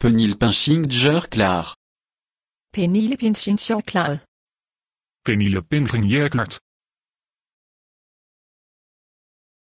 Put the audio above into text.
Penil Penilpensinger klaar. Penilpensinger klaar. Penilpensinger klaar.